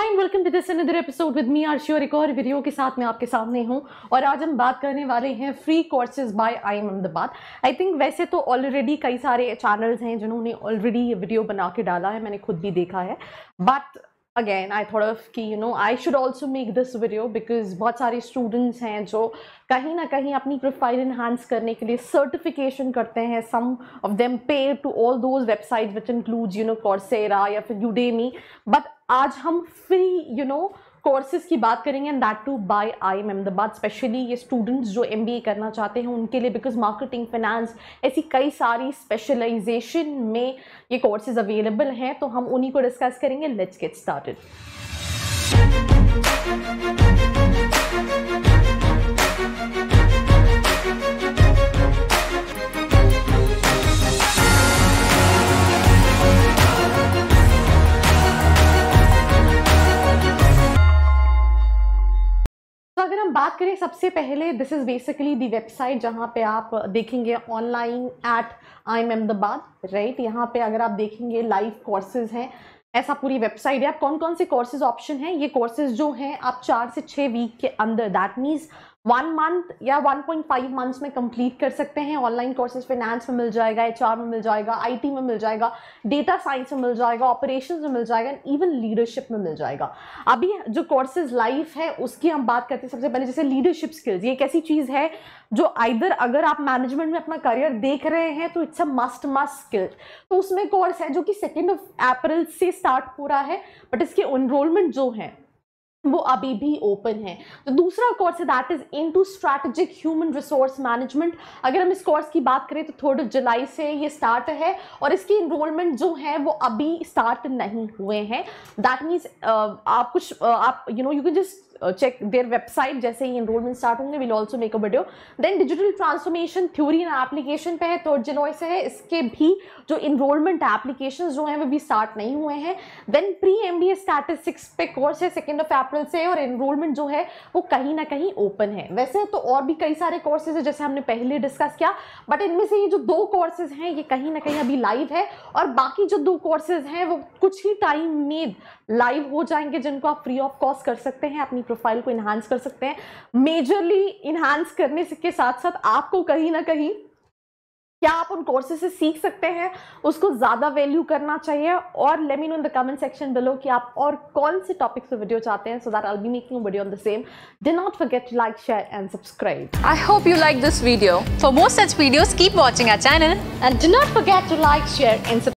high welcome to this another episode with me are sure एक और video के साथ मैं आपके सामने हूँ और आज हम बात करने वाले हैं free courses by I M Ahmedabad I think वैसे तो ऑलरेडी कई सारे चैनल्स हैं जिन्होंने ऑलरेडी ये वीडियो बना के डाला है मैंने खुद भी देखा है बट अगेन आई थोड़ा कि you know I should also make this video because बहुत सारे स्टूडेंट्स हैं जो कहीं ना कहीं अपनी प्रोफाइल इन्हांस करने के लिए सर्टिफिकेशन करते हैं some of them pay to all those website which include you know Coursera या फिर यूडेमी बट आज हम फ्री यू नो कोर्सेज की बात करेंगे and that too by I M Ahmedabad specially ये स्टूडेंट्स जो एम करना चाहते हैं उनके लिए बिकॉज मार्केटिंग फाइनेंस ऐसी कई सारी स्पेशलाइजेशन में ये कोर्सेज अवेलेबल हैं तो हम उन्हीं को डिस्कस करेंगे लेट्स गेट स्टार्टेड बात करें सबसे पहले this is basically the website जहाँ पे आप देखेंगे online at I M Ahmedabad right यहाँ पे अगर आप देखेंगे लाइव कोर्सेज हैं ऐसा पूरी वेबसाइट है आप कौन कौन से कोर्सेज ऑप्शन हैं ये कोर्सेज जो हैं आप चार से छः वीक के अंदर दैट मीन्स वन मंथ या 1.5 मंथ्स में कंप्लीट कर सकते हैं ऑनलाइन कोर्सेज फिनेंस में मिल जाएगा एच में मिल जाएगा आई में मिल जाएगा डेटा साइंस में मिल जाएगा ऑपरेशन में मिल जाएगा एंड इवन लीडरशिप में मिल जाएगा अभी जो कोर्सेज लाइफ है उसकी हम बात करते हैं सबसे पहले जैसे लीडरशिप स्किल्स ये एक ऐसी चीज़ है जो आइदर अगर आप मैनेजमेंट में अपना करियर देख रहे हैं तो it's a must must skill तो उसमें कोर्स है जो कि सेकेंड ऑफ अप्रैल से स्टार्ट हो रहा है बट इसके इनरोलमेंट जो है वो अभी भी ओपन है तो दूसरा कोर्स है that is into strategic human resource management अगर हम इस कोर्स की बात करें तो थर्ड जुलाई से ये स्टार्ट है और इसकी इनरोलमेंट जो है वो अभी स्टार्ट नहीं हुए हैं दैट मीन्स आप कुछ uh, आप you know you can just check their website जैसे ही इनरोलमेंट स्टार्ट होंगे will also make a video then digital transformation theory and application पे है थर्ड जनवरी से है इसके भी जो इनरोलमेंट एप्लीकेशन जो हैं वो भी स्टार्ट नहीं हुए हैं then pre M B A statistics पे कोर्स है सेकेंड ऑफ अप्रैल से और एनरोलमेंट जो है वो कहीं ना कहीं ओपन है वैसे तो और भी कई सारे कोर्सेज है जैसे हमने पहले डिस्कस किया बट इनमें से ये जो दो कोर्सेज हैं ये कहीं ना कहीं अभी लाइव है और बाकी जो दो कोर्सेज हैं वो कुछ ही टाइम में लाइव हो जाएंगे जिनको आप फ्री ऑफ कॉस्ट कर सकते हैं अपनी प्रोफाइल को इन्हांस कर सकते हैं मेजरली इन्हांस करने के साथ साथ आपको कहीं ना कहीं क्या आप उन कोर्सेज से सीख सकते हैं उसको ज़्यादा वैल्यू करना चाहिए और let me know in the comment section below कि आप और कौन से टॉपिक पे वीडियो चाहते हैं so that I be making video on the same do not forget to like share and subscribe I hope you like this video for more such videos keep watching our channel and do not forget to like share and